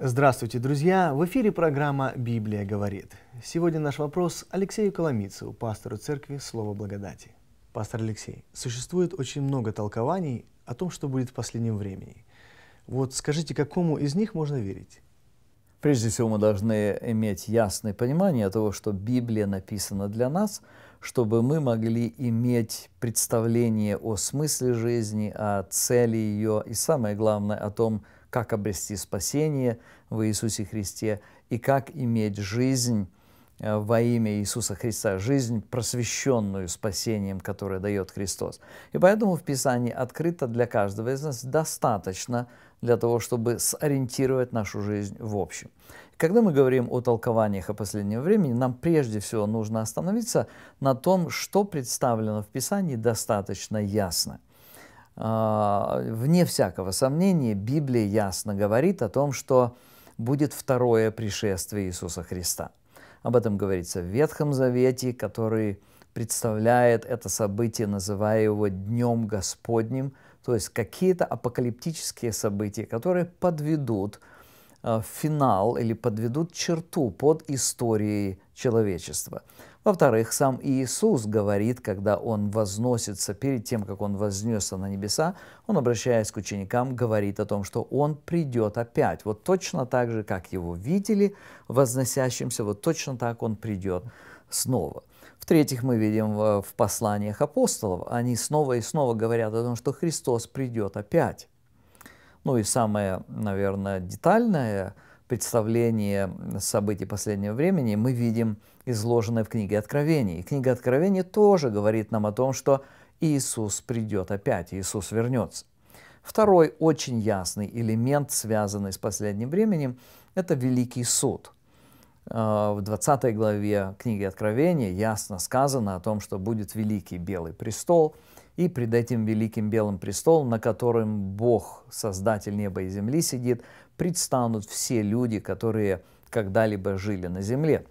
Здравствуйте, друзья! В эфире программа «Библия говорит». Сегодня наш вопрос Алексею Коломицу, пастору церкви «Слово благодати». Пастор Алексей, существует очень много толкований о том, что будет в последнем времени. Вот скажите, какому из них можно верить? Прежде всего, мы должны иметь ясное понимание того, что Библия написана для нас, чтобы мы могли иметь представление о смысле жизни, о цели ее и, самое главное, о том, как обрести спасение в Иисусе Христе и как иметь жизнь э, во имя Иисуса Христа, жизнь, просвещенную спасением, которое дает Христос. И поэтому в Писании открыто для каждого из нас достаточно для того, чтобы сориентировать нашу жизнь в общем. Когда мы говорим о толкованиях о последнем времени, нам прежде всего нужно остановиться на том, что представлено в Писании достаточно ясно. А, вне всякого сомнения, Библия ясно говорит о том, что будет второе пришествие Иисуса Христа. Об этом говорится в Ветхом Завете, который представляет это событие, называя его Днем Господним, то есть какие-то апокалиптические события, которые подведут э, финал или подведут черту под историей человечества. Во-вторых, сам Иисус говорит, когда Он возносится, перед тем, как Он вознесся на небеса, Он, обращаясь к ученикам, говорит о том, что Он придет опять. Вот точно так же, как Его видели возносящимся, вот точно так Он придет снова. В-третьих, мы видим в посланиях апостолов, они снова и снова говорят о том, что Христос придет опять. Ну и самое, наверное, детальное – представление событий последнего времени мы видим изложенное в книге Откровений. И книга Откровений тоже говорит нам о том, что Иисус придет опять, Иисус вернется. Второй очень ясный элемент, связанный с последним временем, это Великий суд. Э, в 20 главе книги Откровения ясно сказано о том, что будет Великий Белый престол, и пред этим Великим Белым престолом, на котором Бог, Создатель неба и земли, сидит, предстанут все люди, которые когда-либо жили на земле.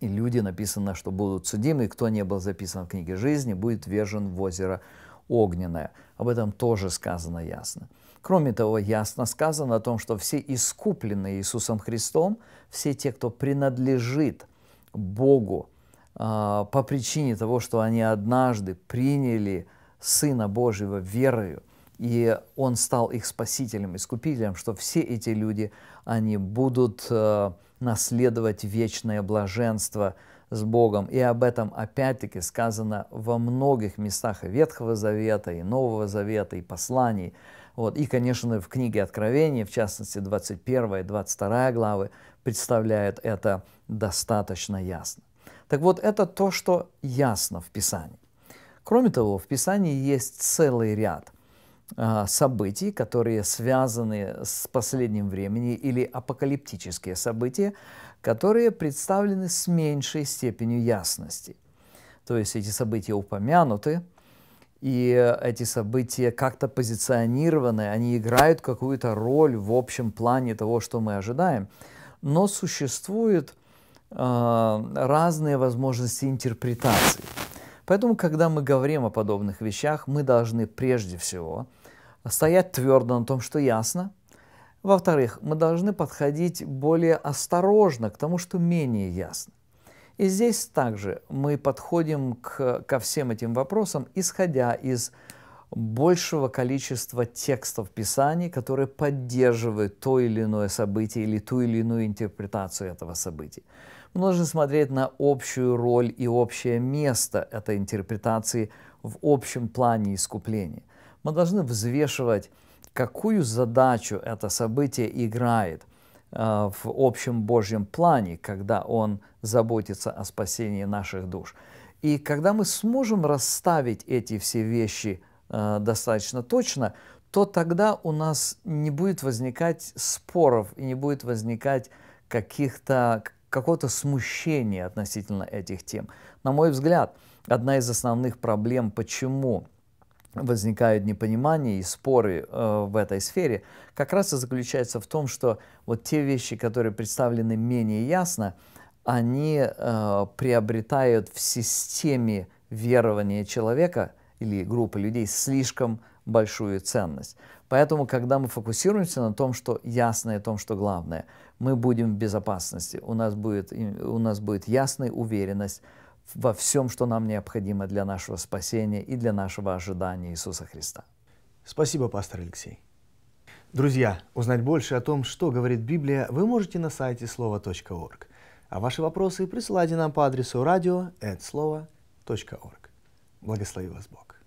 И люди, написано, что будут судимы, кто не был записан в книге жизни, будет вержен в озеро огненное. Об этом тоже сказано ясно. Кроме того, ясно сказано о том, что все искупленные Иисусом Христом, все те, кто принадлежит Богу а, по причине того, что они однажды приняли Сына Божьего верою – и Он стал их спасителем, искупителем, что все эти люди, они будут э, наследовать вечное блаженство с Богом. И об этом опять-таки сказано во многих местах и Ветхого Завета, и Нового Завета, и посланий. Вот. И, конечно, в книге Откровения, в частности, 21 и 22 главы, представляют это достаточно ясно. Так вот, это то, что ясно в Писании. Кроме того, в Писании есть целый ряд – а, событий, которые связаны с последним временем, или апокалиптические события, которые представлены с меньшей степенью ясности. То есть эти события упомянуты, и эти события как-то позиционированы, они играют какую-то роль в общем плане того, что мы ожидаем. Но существуют э, разные возможности интерпретации. Поэтому, когда мы говорим о подобных вещах, мы должны прежде всего стоять твердо на том, что ясно. Во-вторых, мы должны подходить более осторожно к тому, что менее ясно. И здесь также мы подходим к, ко всем этим вопросам, исходя из большего количества текстов Писаний, которые поддерживают то или иное событие или ту или иную интерпретацию этого события нужно смотреть на общую роль и общее место этой интерпретации в общем плане искупления. Мы должны взвешивать, какую задачу это событие играет э, в общем Божьем плане, когда Он заботится о спасении наших душ. И когда мы сможем расставить эти все вещи э, достаточно точно, то тогда у нас не будет возникать споров и не будет возникать каких-то какого-то смущения относительно этих тем. На мой взгляд, одна из основных проблем, почему возникают непонимания и споры э, в этой сфере, как раз и заключается в том, что вот те вещи, которые представлены менее ясно, они э, приобретают в системе верования человека или группы людей слишком большую ценность. Поэтому, когда мы фокусируемся на том, что ясное, том, что главное, мы будем в безопасности, у нас будет, у нас будет ясная уверенность во всем, что нам необходимо для нашего спасения и для нашего ожидания Иисуса Христа. Спасибо, пастор Алексей. Друзья, узнать больше о том, что говорит Библия, вы можете на сайте слово.орг. А ваши вопросы присылайте нам по адресу радио.слово.орг. Благослови вас Бог.